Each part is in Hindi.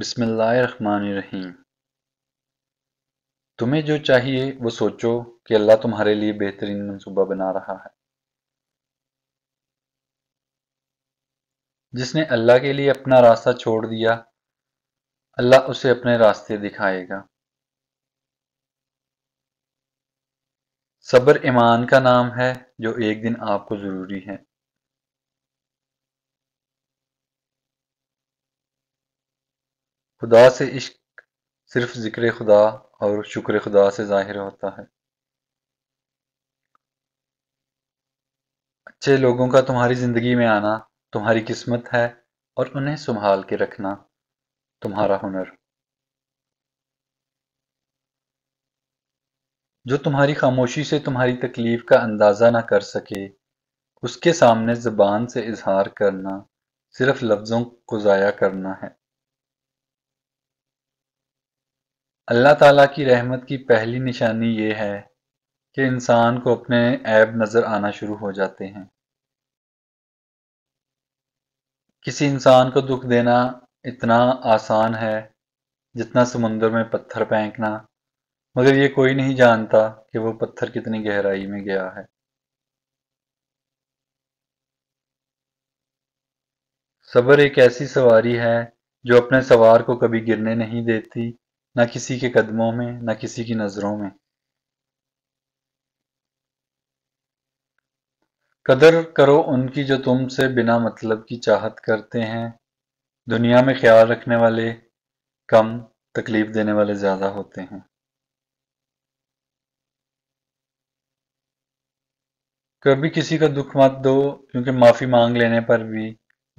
बिस्मिल्लाहिर्रहमानिर्रहीम तुम्हें जो चाहिए वो सोचो कि अल्लाह तुम्हारे लिए बेहतरीन मंसूबा बना रहा है जिसने अल्लाह के लिए अपना रास्ता छोड़ दिया अल्लाह उसे अपने रास्ते दिखाएगा सब्र ईमान का नाम है जो एक दिन आपको ज़रूरी है खुदा से इश्क सिर्फ ज़िक्र खुदा और शुक्र खुदा से ज़ाहिर होता है अच्छे लोगों का तुम्हारी ज़िंदगी में आना तुम्हारी किस्मत है और उन्हें संभाल के रखना तुम्हारा हुनर जो तुम्हारी खामोशी से तुम्हारी तकलीफ का अंदाज़ा ना कर सके उसके सामने ज़बान से इजहार करना सिर्फ लफ्ज़ों को ज़ाया करना है अल्लाह ताला की रहमत की पहली निशानी ये है कि इंसान को अपने ऐब नज़र आना शुरू हो जाते हैं किसी इंसान को दुख देना इतना आसान है जितना समुंदर में पत्थर फेंकना मगर ये कोई नहीं जानता कि वो पत्थर कितनी गहराई में गया है सब्र एक ऐसी सवारी है जो अपने सवार को कभी गिरने नहीं देती ना किसी के कदमों में ना किसी की नज़रों में कदर करो उनकी जो तुमसे बिना मतलब की चाहत करते हैं दुनिया में ख्याल रखने वाले कम तकलीफ देने वाले ज़्यादा होते हैं कभी किसी का दुख मत दो क्योंकि माफ़ी मांग लेने पर भी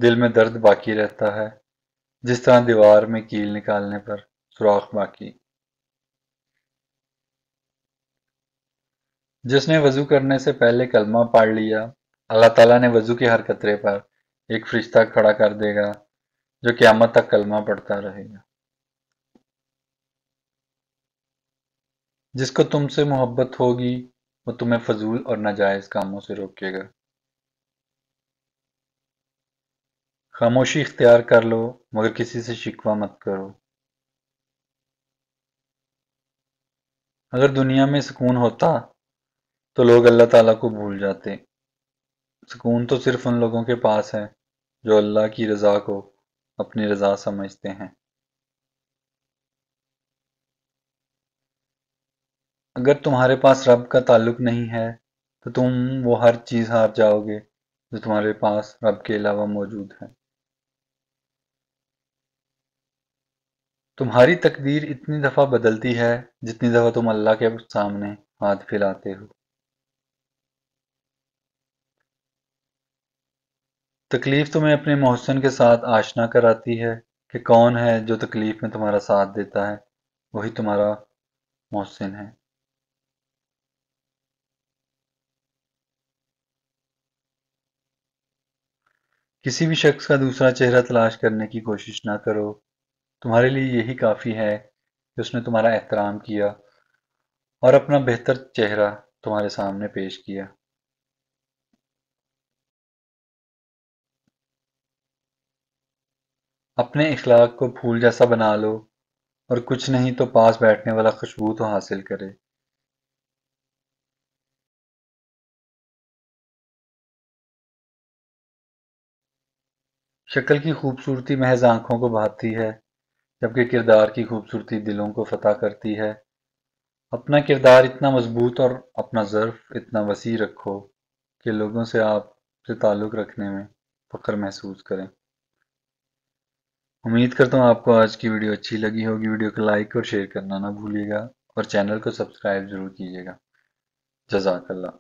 दिल में दर्द बाकी रहता है जिस तरह दीवार में कील निकालने पर फ्रॉक बाकी जिसने वजू करने से पहले कलमा पाड़ लिया अल्लाह ताला ने वजू के हर कतरे पर एक फरिश्ता खड़ा कर देगा जो क्यामत तक कलमा पढ़ता रहेगा जिसको तुमसे मोहब्बत होगी वो तुम्हें फजूल और नाजायज कामों से रोकेगा खामोशी इख्तियार कर लो मगर किसी से शिकवा मत करो अगर दुनिया में सुकून होता तो लोग अल्लाह ताला को भूल जाते सुकून तो सिर्फ उन लोगों के पास है जो अल्लाह की रज़ा को अपनी रज़ा समझते हैं अगर तुम्हारे पास रब का ताल्लुक नहीं है तो तुम वो हर चीज़ हार जाओगे जो तुम्हारे पास रब के अलावा मौजूद है तुम्हारी तकदीर इतनी दफ़ा बदलती है जितनी दफ़ा तुम अल्लाह के सामने हाथ फैलाते हो तकलीफ तुम्हें अपने मोहसिन के साथ आशना कराती है कि कौन है जो तकलीफ में तुम्हारा साथ देता है वही तुम्हारा मोहसिन है किसी भी शख्स का दूसरा चेहरा तलाश करने की कोशिश ना करो तुम्हारे लिए यही काफ़ी है कि उसने तुम्हारा एहतराम किया और अपना बेहतर चेहरा तुम्हारे सामने पेश किया अपने इखलाक को फूल जैसा बना लो और कुछ नहीं तो पास बैठने वाला खुशबू तो हासिल करे शक्ल की खूबसूरती महज आंखों को भाती है जबकि किरदार की खूबसूरती दिलों को फतह करती है अपना किरदार इतना मजबूत और अपना ज़र्फ इतना वसी रखो कि लोगों से आप से ताल्लुक़ रखने में फ़ख्र महसूस करें उम्मीद करता हूँ आपको आज की वीडियो अच्छी लगी होगी वीडियो को लाइक और शेयर करना ना भूलिएगा और चैनल को सब्सक्राइब ज़रूर कीजिएगा जजाकल्ला